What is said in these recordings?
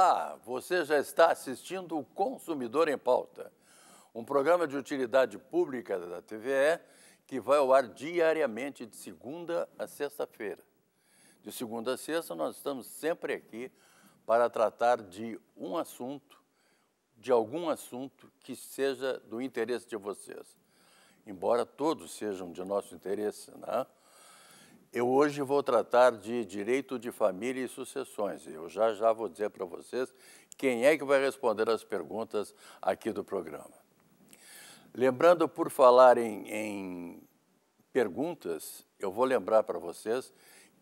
Olá, você já está assistindo o Consumidor em Pauta, um programa de utilidade pública da TVE que vai ao ar diariamente de segunda a sexta-feira. De segunda a sexta, nós estamos sempre aqui para tratar de um assunto, de algum assunto que seja do interesse de vocês. Embora todos sejam de nosso interesse, não é? Eu hoje vou tratar de direito de família e sucessões. Eu já já vou dizer para vocês quem é que vai responder as perguntas aqui do programa. Lembrando, por falar em, em perguntas, eu vou lembrar para vocês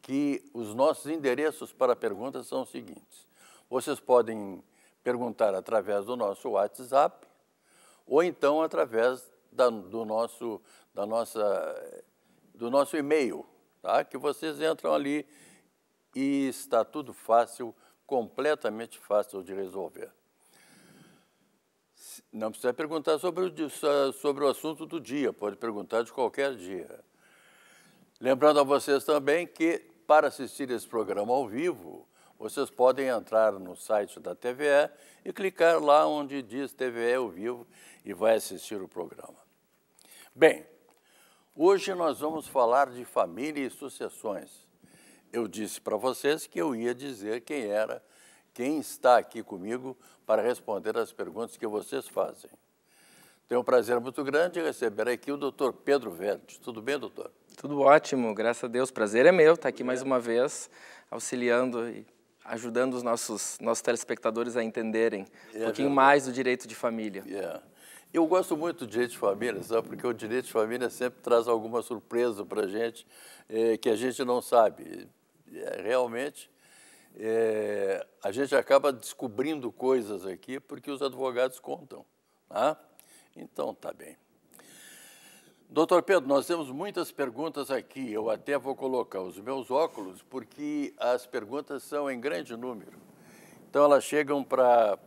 que os nossos endereços para perguntas são os seguintes. Vocês podem perguntar através do nosso WhatsApp ou então através da, do, nosso, da nossa, do nosso e-mail, tá? que vocês entram ali e está tudo fácil, completamente fácil de resolver. Não precisa perguntar sobre o, sobre o assunto do dia, pode perguntar de qualquer dia. Lembrando a vocês também que, para assistir esse programa ao vivo, vocês podem entrar no site da TVE e clicar lá onde diz TVE ao vivo e vai assistir o programa. Bem, Hoje nós vamos falar de família e sucessões. Eu disse para vocês que eu ia dizer quem era, quem está aqui comigo para responder as perguntas que vocês fazem. Tenho um prazer muito grande receber aqui o doutor Pedro Verde. Tudo bem, doutor? Tudo ótimo, graças a Deus. Prazer é meu estar aqui mais uma vez, auxiliando e ajudando os nossos, nossos telespectadores a entenderem é, um pouquinho verdade. mais do direito de família. Yeah. É. Eu gosto muito do direito de família, sabe? porque o direito de família sempre traz alguma surpresa para a gente é, que a gente não sabe. É, realmente, é, a gente acaba descobrindo coisas aqui porque os advogados contam. Né? Então, tá bem. Doutor Pedro, nós temos muitas perguntas aqui. Eu até vou colocar os meus óculos, porque as perguntas são em grande número. Então, elas chegam para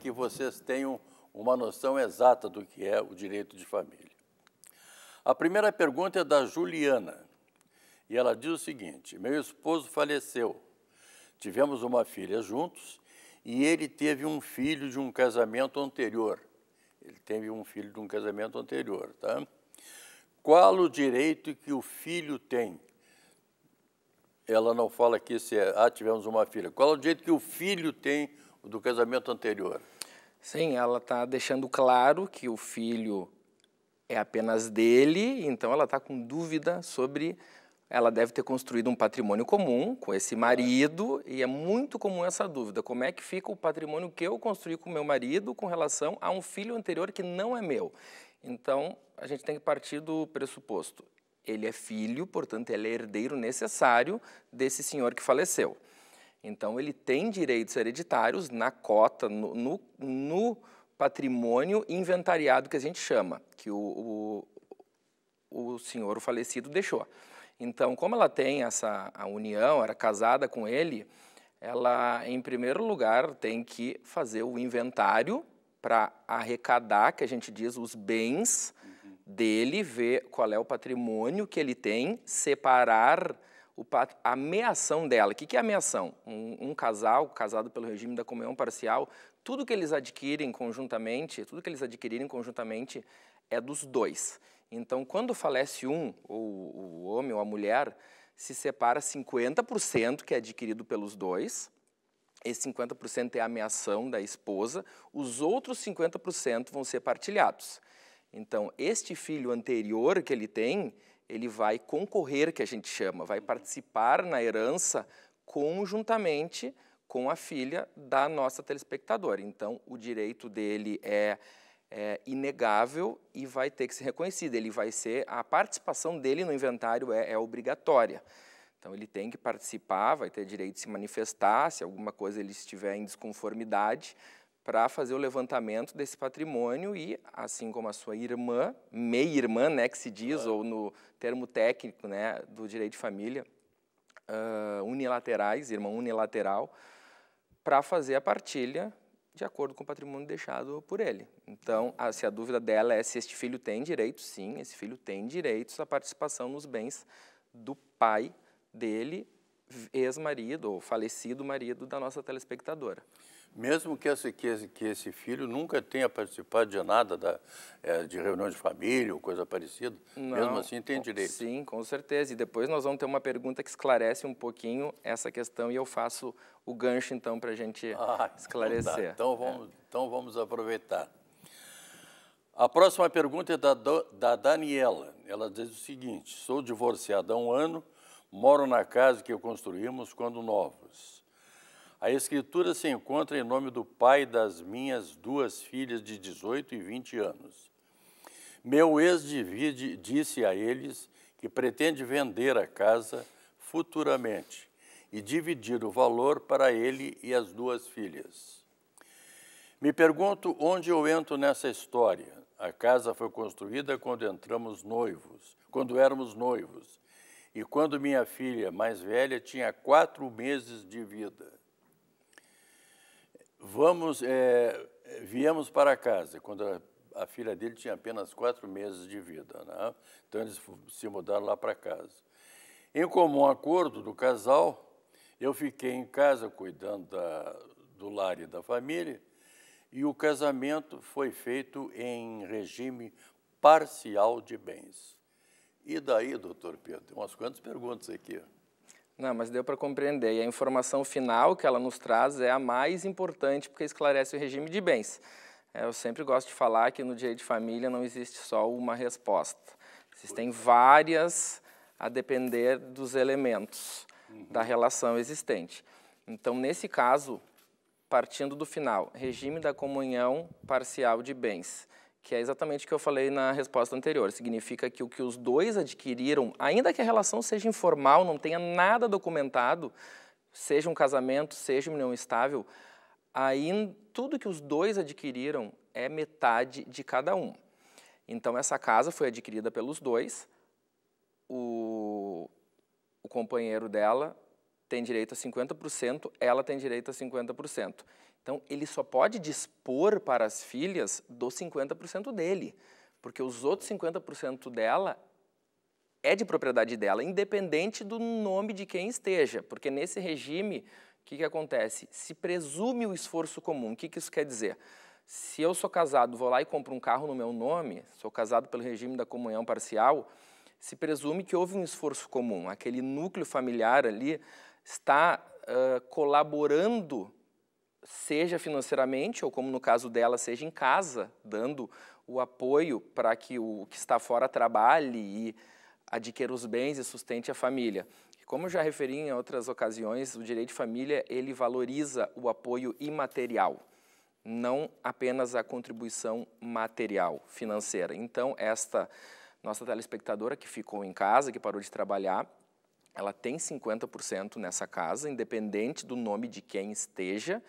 que vocês tenham uma noção exata do que é o direito de família. A primeira pergunta é da Juliana. E ela diz o seguinte: Meu esposo faleceu. Tivemos uma filha juntos e ele teve um filho de um casamento anterior. Ele teve um filho de um casamento anterior, tá? Qual o direito que o filho tem? Ela não fala aqui se é, ah, tivemos uma filha. Qual o direito que o filho tem do casamento anterior? Sim, ela está deixando claro que o filho é apenas dele, então ela está com dúvida sobre. Ela deve ter construído um patrimônio comum com esse marido, e é muito comum essa dúvida: como é que fica o patrimônio que eu construí com meu marido com relação a um filho anterior que não é meu? Então, a gente tem que partir do pressuposto. Ele é filho, portanto, ele é herdeiro necessário desse senhor que faleceu. Então, ele tem direitos hereditários na cota, no, no, no patrimônio inventariado que a gente chama, que o, o, o senhor, o falecido, deixou. Então, como ela tem essa a união, era casada com ele, ela, em primeiro lugar, tem que fazer o inventário para arrecadar, que a gente diz, os bens uhum. dele, ver qual é o patrimônio que ele tem, separar o a ameação dela. O que, que é ameação? Um, um casal casado pelo regime da comunhão parcial, tudo que eles adquirem conjuntamente, tudo que eles adquirirem conjuntamente é dos dois. Então, quando falece um, ou o homem ou a mulher, se separa 50% que é adquirido pelos dois, esse 50% é a ameação da esposa, os outros 50% vão ser partilhados. Então, este filho anterior que ele tem, ele vai concorrer, que a gente chama, vai uhum. participar na herança conjuntamente com a filha da nossa telespectadora. Então, o direito dele é, é, inegável e vai ter que ser reconhecido. Ele vai ser a participação dele no inventário é, é obrigatória. Então, ele tem que participar, vai ter direito de se manifestar, se alguma coisa ele estiver em desconformidade, para fazer o levantamento desse patrimônio e, assim como a sua irmã, meia-irmã, né, que se diz, ah. ou no termo técnico né, do direito de família, uh, unilaterais, irmão unilateral, para fazer a partilha de acordo com o patrimônio deixado por ele. Então, a, se a dúvida dela é se este filho tem direitos, sim, esse filho tem direitos à participação nos bens do pai dele, ex-marido ou falecido marido da nossa telespectadora mesmo que esse, que esse, que esse filho nunca tenha participado de nada da, é, de reunião de família ou coisa parecida, Não, mesmo assim tem direito. Sim, com certeza. E depois nós vamos ter uma pergunta que esclarece um pouquinho essa questão e eu faço o gancho então para a gente ah, então tá. esclarecer. Então, então vamos, é. então vamos aproveitar. A próxima pergunta é da, da Daniela. Ela diz o seguinte: sou divorciada há um ano, moro na casa que construímos quando novos a escritura se encontra em nome do pai das minhas duas filhas de 18 e 20 anos. Meu ex disse a eles que pretende vender a casa futuramente e dividir o valor para ele e as duas filhas. Me pergunto onde eu entro nessa história. A casa foi construída quando entramos noivos, quando éramos noivos, e quando minha filha mais velha tinha quatro meses de vida. Vamos, é, viemos para casa, quando a, a, filha dele tinha apenas quatro meses de vida. Né? Então, eles se mudaram lá para casa. Em comum acordo do casal, eu fiquei em casa cuidando da, do lar e da família, e o casamento foi feito em regime parcial de bens. E daí, doutor Pedro, tem umas quantas perguntas aqui. Não, mas deu para compreender. E a informação final que ela nos traz é a mais importante porque esclarece o regime de bens. É, eu sempre gosto de falar que no direito de família não existe só uma resposta. Existem várias a depender dos elementos uhum. da relação existente. Então, nesse caso, partindo do final, regime da comunhão parcial de bens que é exatamente o que eu falei na resposta anterior. Significa que o que os dois adquiriram, ainda que a relação seja informal, não tenha nada documentado, seja um casamento, seja uma união estável, aí tudo que os dois adquiriram é metade de cada um. Então, essa casa foi adquirida pelos dois, o, o companheiro dela tem direito a 50%, ela tem direito a 50%. Então, ele só pode dispor para as filhas dos 50% dele, porque os outros 50% dela é de propriedade dela, independente do nome de quem esteja, porque nesse regime, o que, que acontece? Se presume o esforço comum. O que, que isso quer dizer? Se eu sou casado, vou lá e compro um carro no meu nome, sou casado pelo regime da comunhão parcial, se presume que houve um esforço comum. Aquele núcleo familiar ali está uh, colaborando seja financeiramente, ou como no caso dela, seja em casa, dando o apoio para que o que está fora trabalhe e adquira os bens e sustente a família. Como eu já referi em outras ocasiões, o direito de família, ele valoriza o apoio imaterial, não apenas a contribuição material, financeira. Então, esta nossa telespectadora que ficou em casa, que parou de trabalhar, ela tem 50% nessa casa, independente do nome de quem esteja,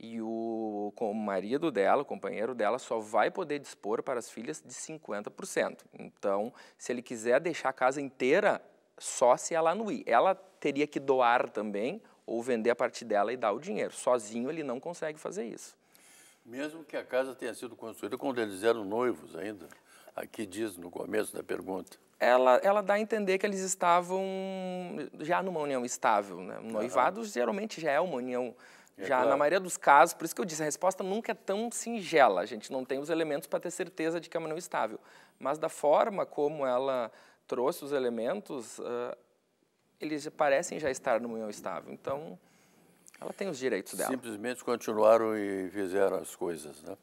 e o, o marido dela, o companheiro dela, só vai poder dispor para as filhas de 50%. Então, se ele quiser deixar a casa inteira, só se ela anuir. Ela teria que doar também ou vender a parte dela e dar o dinheiro. Sozinho ele não consegue fazer isso. Mesmo que a casa tenha sido construída quando eles eram noivos ainda, aqui diz no começo da pergunta. Ela, ela dá a entender que eles estavam já numa união estável. Né? Noivados geralmente já é uma união estável é Já claro. na maioria dos casos, por isso que eu disse, a resposta nunca é tão singela. A gente não tem os elementos para ter certeza de que é uma não estável. Mas da forma como ela trouxe os elementos, uh, eles parecem já estar no união estável. Então, ela tem os direitos dela. Simplesmente continuaram e fizeram as coisas, né?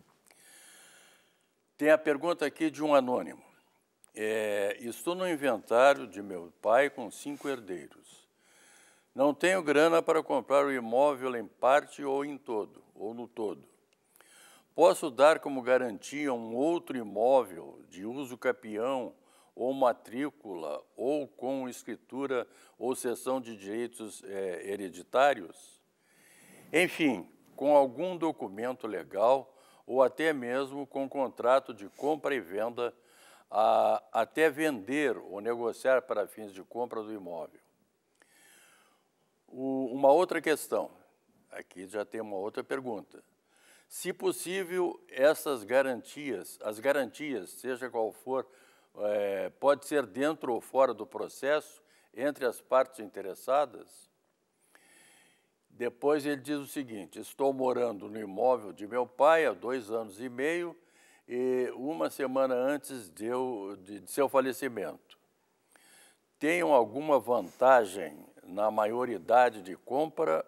Tem a pergunta aqui de um anônimo. É, estou no inventário de meu pai com cinco herdeiros. Não tenho grana para comprar o imóvel em parte ou em todo, ou no todo. Posso dar como garantia um outro imóvel de uso capião ou matrícula ou com escritura ou cessão de direitos é, hereditários? Enfim, com algum documento legal ou até mesmo com contrato de compra e venda a, até vender ou negociar para fins de compra do imóvel. O, uma outra questão, aqui já tem uma outra pergunta. Se possível, essas garantias, as garantias, seja qual for, é, pode ser dentro ou fora do processo, entre as partes interessadas? Depois ele diz o seguinte: estou morando no imóvel de meu pai há dois anos e meio, e uma semana antes de, eu, de, de seu falecimento. Tenho alguma vantagem na maioridade de compra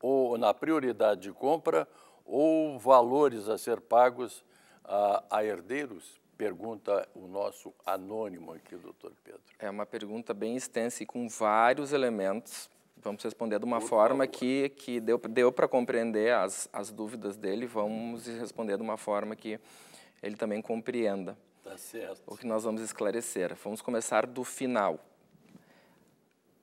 ou na prioridade de compra ou valores a ser pagos a, a herdeiros? Pergunta o nosso anônimo aqui, doutor Pedro. É uma pergunta bem extensa e com vários elementos. Vamos responder de uma Por forma favor. que, que deu, deu para compreender as, as dúvidas dele. Vamos responder de uma forma que ele também compreenda. Tá certo. O que nós vamos esclarecer. Vamos começar do final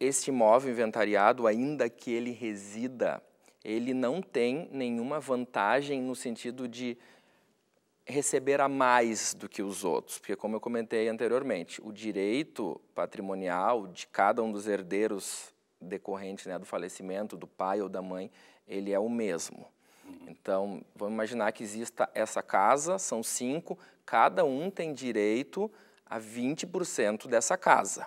este imóvel inventariado, ainda que ele resida, ele não tem nenhuma vantagem no sentido de receber a mais do que os outros, porque como eu comentei anteriormente, o direito patrimonial de cada um dos herdeiros decorrente né, do falecimento do pai ou da mãe, ele é o mesmo. Então, vamos imaginar que exista essa casa, são cinco, cada um tem direito a 20% dessa casa.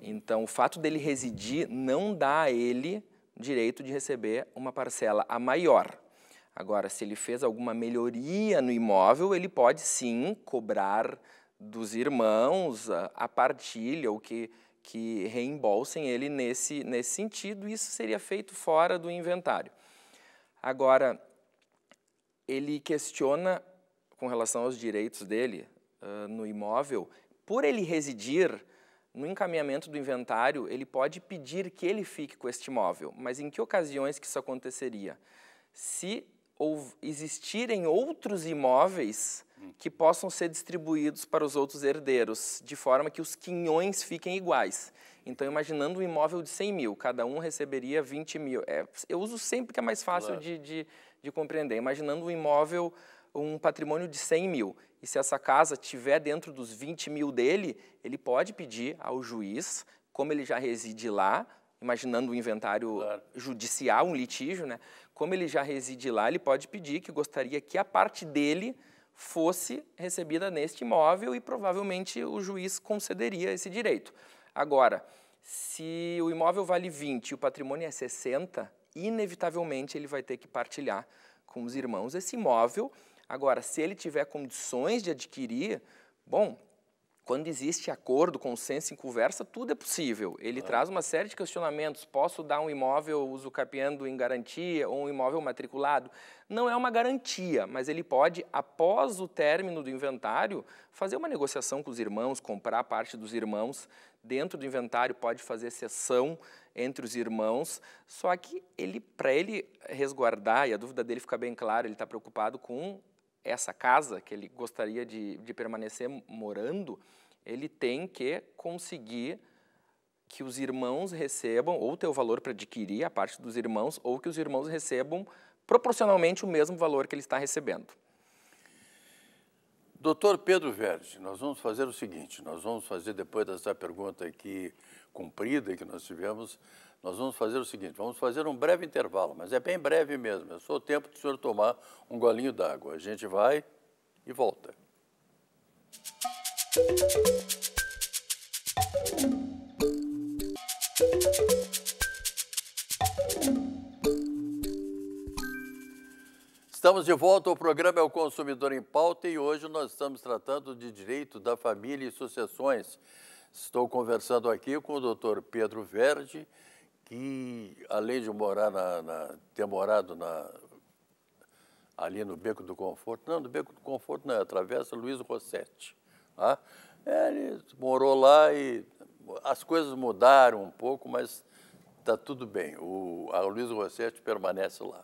Então, o fato dele residir não dá a ele direito de receber uma parcela a maior. Agora, se ele fez alguma melhoria no imóvel, ele pode sim cobrar dos irmãos a, a partilha, ou que, que reembolsem ele nesse, nesse sentido. Isso seria feito fora do inventário. Agora, ele questiona com relação aos direitos dele uh, no imóvel, por ele residir no encaminhamento do inventário, ele pode pedir que ele fique com este imóvel, mas em que ocasiões que isso aconteceria? Se ou existirem outros imóveis que possam ser distribuídos para os outros herdeiros, de forma que os quinhões fiquem iguais. Então, imaginando um imóvel de 100 mil, cada um receberia 20 mil. É, eu uso sempre que é mais fácil claro. de, de, de compreender. Imaginando um imóvel, um patrimônio de 100 mil e se essa casa tiver dentro dos 20 mil dele, ele pode pedir ao juiz, como ele já reside lá, imaginando um inventário claro. judicial, um litígio, né? Como ele já reside lá, ele pode pedir que gostaria que a parte dele fosse recebida neste imóvel e provavelmente o juiz concederia esse direito. Agora, se o imóvel vale 20 e o patrimônio é 60, inevitavelmente ele vai ter que partilhar com os irmãos esse imóvel Agora, se ele tiver condições de adquirir, bom, quando existe acordo, consenso em conversa, tudo é possível. Ele ah. traz uma série de questionamentos. Posso dar um imóvel usucapiando em garantia ou um imóvel matriculado? Não é uma garantia, mas ele pode, após o término do inventário, fazer uma negociação com os irmãos, comprar parte dos irmãos. Dentro do inventário pode fazer cessão entre os irmãos, só que ele, para ele resguardar, e a dúvida dele fica bem clara, ele está preocupado com essa casa que ele gostaria de, de permanecer morando, ele tem que conseguir que os irmãos recebam ou ter o valor para adquirir a parte dos irmãos ou que os irmãos recebam proporcionalmente o mesmo valor que ele está recebendo. Doutor Pedro Verde, nós vamos fazer o seguinte, nós vamos fazer depois dessa pergunta aqui cumprida que nós tivemos, nós vamos fazer o seguinte, vamos fazer um breve intervalo, mas é bem breve mesmo, é só o tempo do senhor tomar um golinho d'água. A gente vai e volta. Estamos de volta ao programa É o Consumidor em Pauta e hoje nós estamos tratando de direito da família e sucessões. Estou conversando aqui com o doutor Pedro Verde, que, além de morar na, na, ter morado na, ali no Beco do Conforto, não, no Beco do Conforto não, é, atravessa Luiz Rossetti. Tá? É, ele morou lá e as coisas mudaram um pouco, mas está tudo bem. O, a Luiz Rossetti permanece lá.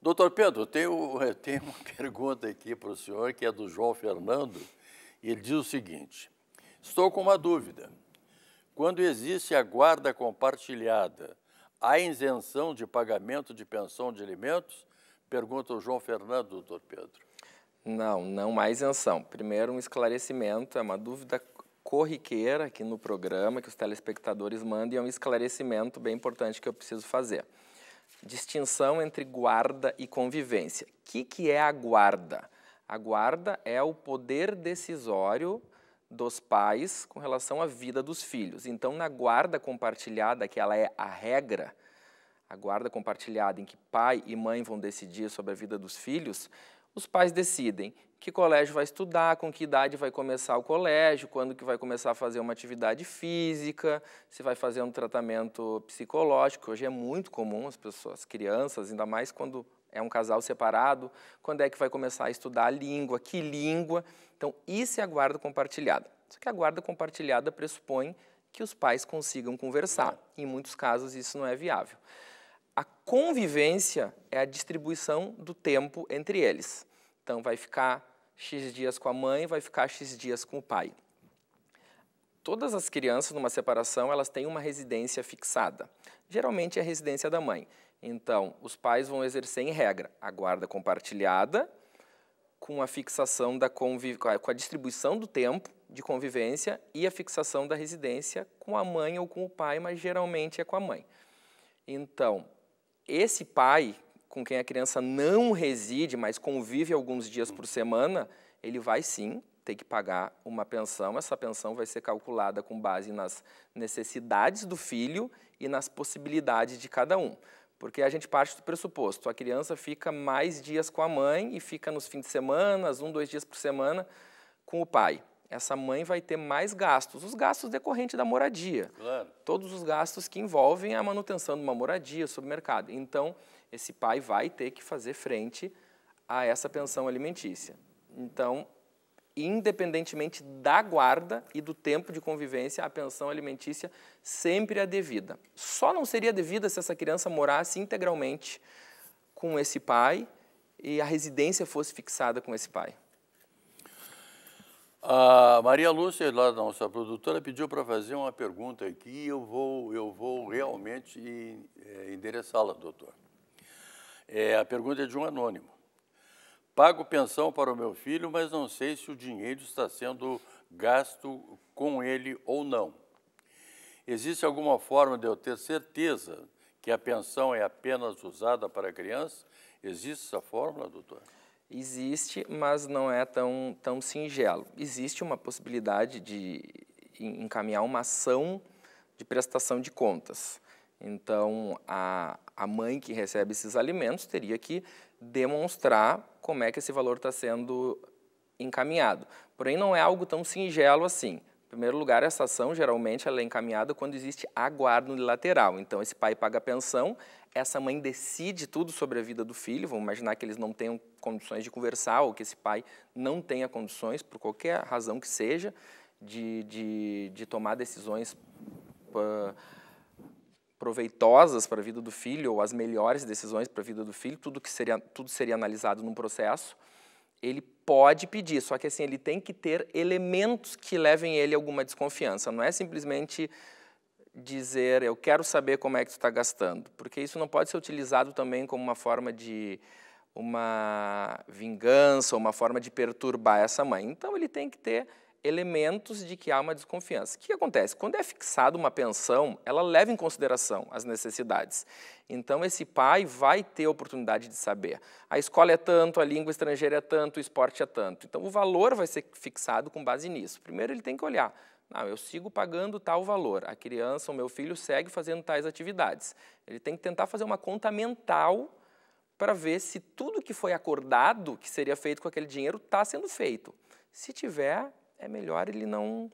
Doutor Pedro, eu tenho, eu tenho uma pergunta aqui para o senhor, que é do João Fernando. Ele diz o seguinte: estou com uma dúvida. Quando existe a guarda compartilhada, há isenção de pagamento de pensão de alimentos? Pergunta o João Fernando, doutor Pedro. Não, não há isenção. Primeiro, um esclarecimento, é uma dúvida corriqueira aqui no programa que os telespectadores mandam e é um esclarecimento bem importante que eu preciso fazer. Distinção entre guarda e convivência. O que, que é a guarda? A guarda é o poder decisório dos pais com relação à vida dos filhos. Então, na guarda compartilhada, que ela é a regra, a guarda compartilhada em que pai e mãe vão decidir sobre a vida dos filhos, os pais decidem que colégio vai estudar, com que idade vai começar o colégio, quando que vai começar a fazer uma atividade física, se vai fazer um tratamento psicológico. Hoje é muito comum as pessoas, as crianças, ainda mais quando é um casal separado, quando é que vai começar a estudar a língua, que língua. Então, isso é a guarda compartilhada. Só que a guarda compartilhada pressupõe que os pais consigam conversar. Em muitos casos, isso não é viável. A convivência é a distribuição do tempo entre eles. Então, vai ficar X dias com a mãe, vai ficar X dias com o pai. Todas as crianças numa separação, elas têm uma residência fixada. Geralmente é a residência da mãe. Então, os pais vão exercer em regra a guarda compartilhada com a fixação da conviv... com a distribuição do tempo de convivência e a fixação da residência com a mãe ou com o pai, mas geralmente é com a mãe. Então, esse pai com quem a criança não reside, mas convive alguns dias por semana, ele vai sim ter que pagar uma pensão. Essa pensão vai ser calculada com base nas necessidades do filho e nas possibilidades de cada um. Porque a gente parte do pressuposto, a criança fica mais dias com a mãe e fica nos fins de semana, um, dois dias por semana, com o pai. Essa mãe vai ter mais gastos, os gastos decorrentes da moradia. Claro. Todos os gastos que envolvem a manutenção de uma moradia, supermercado. Então, esse pai vai ter que fazer frente a essa pensão alimentícia. Então, independentemente da guarda e do tempo de convivência, a pensão alimentícia sempre é devida. Só não seria devida se essa criança morasse integralmente com esse pai e a residência fosse fixada com esse pai. A Maria Lúcia, lá da nossa produtora, pediu para fazer uma pergunta aqui e eu vou, eu vou realmente eh, endereçá-la, doutor. É, a pergunta é de um anônimo. Pago pensão para o meu filho, mas não sei se o dinheiro está sendo gasto com ele ou não. Existe alguma forma de eu ter certeza que a pensão é apenas usada para a criança? Existe essa fórmula, doutor? Existe, mas não é tão, tão singelo. Existe uma possibilidade de encaminhar uma ação de prestação de contas. Então, a, a mãe que recebe esses alimentos teria que demonstrar como é que esse valor está sendo encaminhado. Porém, não é algo tão singelo assim. Em primeiro lugar, essa ação geralmente ela é encaminhada quando existe aguardo unilateral. Então, esse pai paga a pensão, essa mãe decide tudo sobre a vida do filho. Vamos imaginar que eles não tenham condições de conversar ou que esse pai não tenha condições, por qualquer razão que seja, de, de, de tomar decisões. Uh, proveitosas para a vida do filho ou as melhores decisões para a vida do filho, tudo que seria tudo seria analisado num processo. Ele pode pedir, só que assim ele tem que ter elementos que levem ele a alguma desconfiança. Não é simplesmente dizer eu quero saber como é que tu está gastando, porque isso não pode ser utilizado também como uma forma de uma vingança, uma forma de perturbar essa mãe. Então ele tem que ter elementos de que há uma desconfiança. O que acontece? Quando é fixada uma pensão, ela leva em consideração as necessidades. Então, esse pai vai ter oportunidade de saber. A escola é tanto, a língua estrangeira é tanto, o esporte é tanto. Então, o valor vai ser fixado com base nisso. Primeiro, ele tem que olhar. Não, ah, eu sigo pagando tal valor. A criança, o meu filho, segue fazendo tais atividades. Ele tem que tentar fazer uma conta mental para ver se tudo que foi acordado que seria feito com aquele dinheiro está sendo feito. Se tiver, é melhor ele não,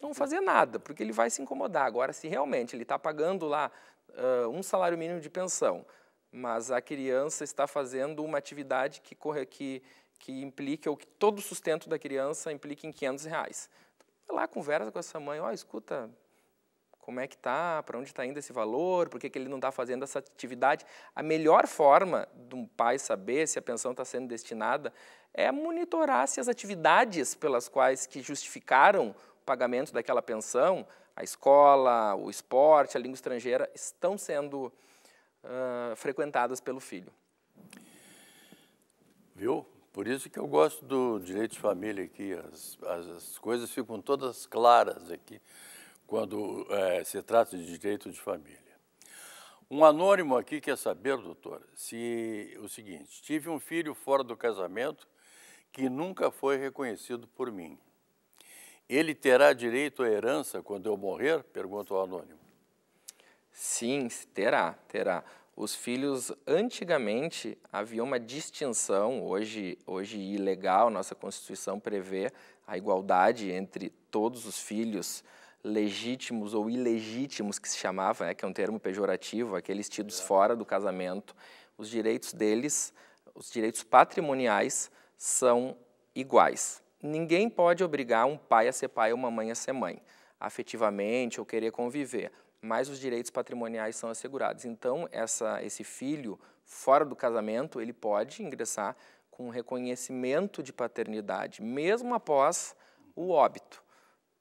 não fazer nada, porque ele vai se incomodar. Agora, se realmente ele está pagando lá uh, um salário mínimo de pensão, mas a criança está fazendo uma atividade que, corre, que, que implica, ou que todo o sustento da criança implica em 500 reais. Vai lá, conversa com essa mãe, ó, oh, escuta, como é que tá, para onde está indo esse valor, por que, que ele não está fazendo essa atividade. A melhor forma de um pai saber se a pensão está sendo destinada é monitorar se as atividades pelas quais que justificaram o pagamento daquela pensão, a escola, o esporte, a língua estrangeira, estão sendo uh, frequentadas pelo filho. Viu? Por isso que eu gosto do direito de família aqui. As, as, as coisas ficam todas claras aqui quando é, se trata de direito de família. Um anônimo aqui quer saber, doutor, se o seguinte: tive um filho fora do casamento que nunca foi reconhecido por mim. Ele terá direito à herança quando eu morrer? Pergunta o anônimo. Sim, terá, terá. Os filhos, antigamente, havia uma distinção, hoje, hoje ilegal, nossa Constituição prevê a igualdade entre todos os filhos, legítimos ou ilegítimos, que se chamava, né, que é um termo pejorativo, aqueles tidos fora do casamento, os direitos deles, os direitos patrimoniais, são iguais. Ninguém pode obrigar um pai a ser pai ou uma mãe a ser mãe, afetivamente ou querer conviver, mas os direitos patrimoniais são assegurados. Então, essa, esse filho fora do casamento, ele pode ingressar com reconhecimento de paternidade, mesmo após o óbito.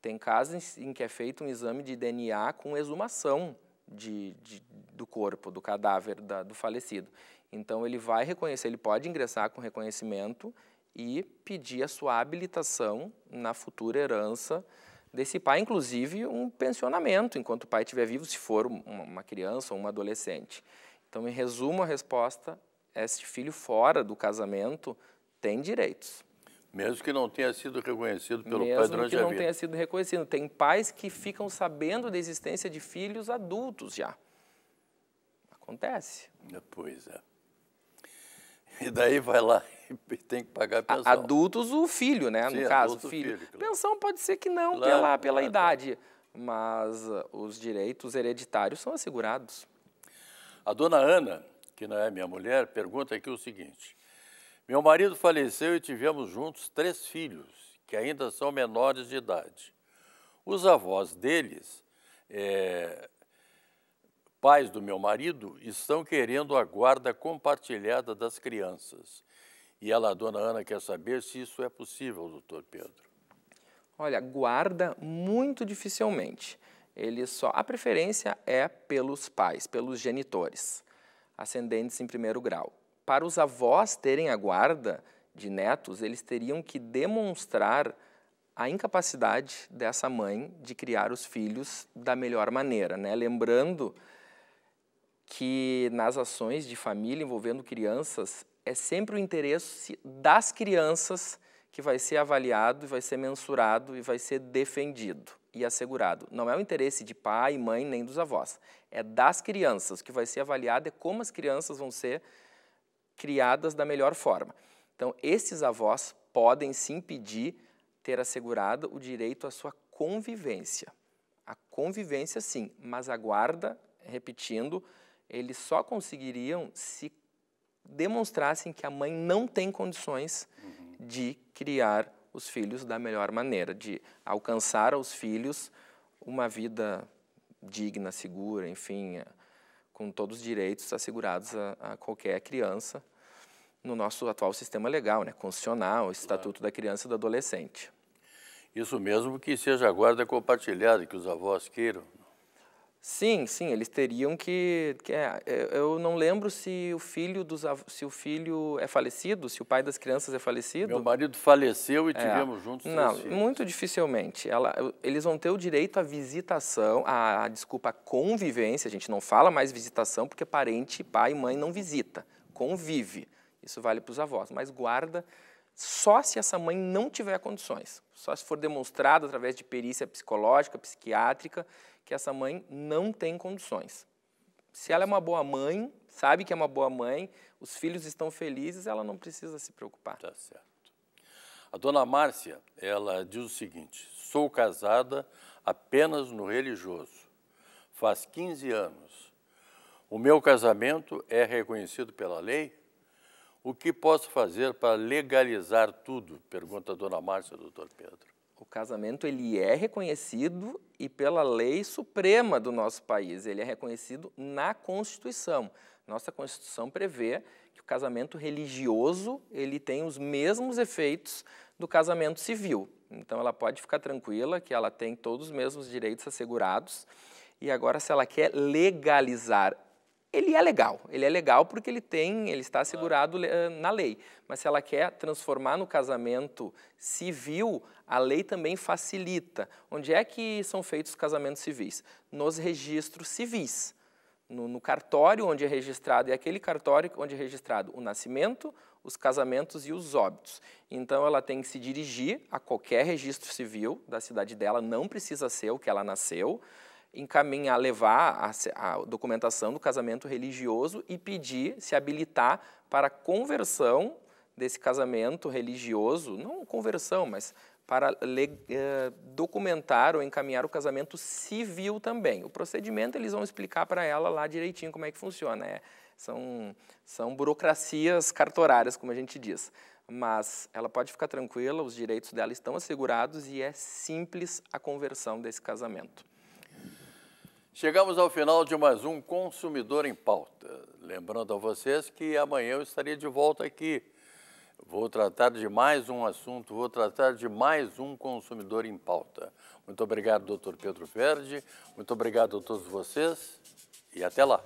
Tem casos em que é feito um exame de DNA com exumação de, de, do corpo, do cadáver da, do falecido. Então, ele vai reconhecer, ele pode ingressar com reconhecimento e pedir a sua habilitação na futura herança desse pai, inclusive um pensionamento enquanto o pai estiver vivo, se for uma criança ou um adolescente. Então, em resumo, a resposta é: filho fora do casamento tem direitos. Mesmo que não tenha sido reconhecido pelo Mesmo pai durante a vida. Mesmo que não tenha sido reconhecido. Tem pais que ficam sabendo da existência de filhos adultos já. Acontece. É, pois é. E daí vai lá e tem que pagar a pensão. Adultos, o filho, né? Sim, no caso, adulto, filho. filho claro. Pensão pode ser que não, claro, pela, pela claro. idade. Mas uh, os direitos hereditários são assegurados. A dona Ana, que não é minha mulher, pergunta aqui o seguinte. Meu marido faleceu e tivemos juntos três filhos, que ainda são menores de idade. Os avós deles, é, pais do meu marido, estão querendo a guarda compartilhada das crianças. E ela, a dona Ana, quer saber se isso é possível, doutor Pedro. Olha, guarda muito dificilmente. Ele só a preferência é pelos pais, pelos genitores, ascendentes em primeiro grau para os avós terem a guarda de netos, eles teriam que demonstrar a incapacidade dessa mãe de criar os filhos da melhor maneira, né? Lembrando que nas ações de família envolvendo crianças é sempre o interesse das crianças que vai ser avaliado, vai ser mensurado e vai ser defendido e assegurado. Não é o interesse de pai, mãe nem dos avós. É das crianças que vai ser avaliado, é como as crianças vão ser criadas da melhor forma. Então, esses avós podem sim pedir ter assegurado o direito à sua convivência. A convivência, sim, mas a guarda, repetindo, eles só conseguiriam se demonstrassem que a mãe não tem condições uhum. de criar os filhos da melhor maneira, de alcançar aos filhos uma vida digna, segura, enfim, eh, com todos os direitos assegurados a, a qualquer criança no nosso atual sistema legal, né, constitucional, Estatuto claro. da Criança e do Adolescente. Isso mesmo que seja a guarda compartilhada, que os avós queiram. Sim, sim, eles teriam que, que é, é eu não lembro se o filho dos se o filho é falecido, se o pai das crianças é falecido. Meu marido faleceu e é, tivemos juntos. Não, muito dificilmente. Ela, eles vão ter o direito à visitação, à, à desculpa, à convivência. A gente não fala mais visitação porque parente, pai e mãe não visita, convive isso vale para os avós, mas guarda só se essa mãe não tiver condições, só se for demonstrado através de perícia psicológica, psiquiátrica, que essa mãe não tem condições. Se ela é uma boa mãe, sabe que é uma boa mãe, os filhos estão felizes, ela não precisa se preocupar. Tá certo. A dona Márcia, ela diz o seguinte: sou casada apenas no religioso. Faz 15 anos. O meu casamento é reconhecido pela lei? O que posso fazer para legalizar tudo? Pergunta a dona Márcia, doutor Pedro. O casamento ele é reconhecido e pela lei suprema do nosso país, ele é reconhecido na Constituição. Nossa Constituição prevê que o casamento religioso, ele tem os mesmos efeitos do casamento civil. Então ela pode ficar tranquila que ela tem todos os mesmos direitos assegurados. E agora se ela quer legalizar ele é legal, ele é legal porque ele tem, ele está assegurado eh, na lei. Mas se ela quer transformar no casamento civil, a lei também facilita. Onde é que são feitos os casamentos civis? Nos registros civis. No, no cartório onde é registrado, é aquele cartório onde é registrado o nascimento, os casamentos e os óbitos. Então ela tem que se dirigir a qualquer registro civil da cidade dela, não precisa ser o que ela nasceu encaminhar, levar a, a documentação do casamento religioso e pedir, se habilitar para conversão desse casamento religioso, não conversão, mas para eh, documentar ou encaminhar o casamento civil também. O procedimento eles vão explicar para ela lá direitinho como é que funciona. É, são, são burocracias cartorárias, como a gente diz. Mas ela pode ficar tranquila, os direitos dela estão assegurados e é simples a conversão desse casamento. Chegamos ao final de mais um Consumidor em Pauta. Lembrando a vocês que amanhã eu estaria de volta aqui. Vou tratar de mais um assunto, vou tratar de mais um consumidor em pauta. Muito obrigado, doutor Pedro Verde. Muito obrigado a todos vocês e até lá.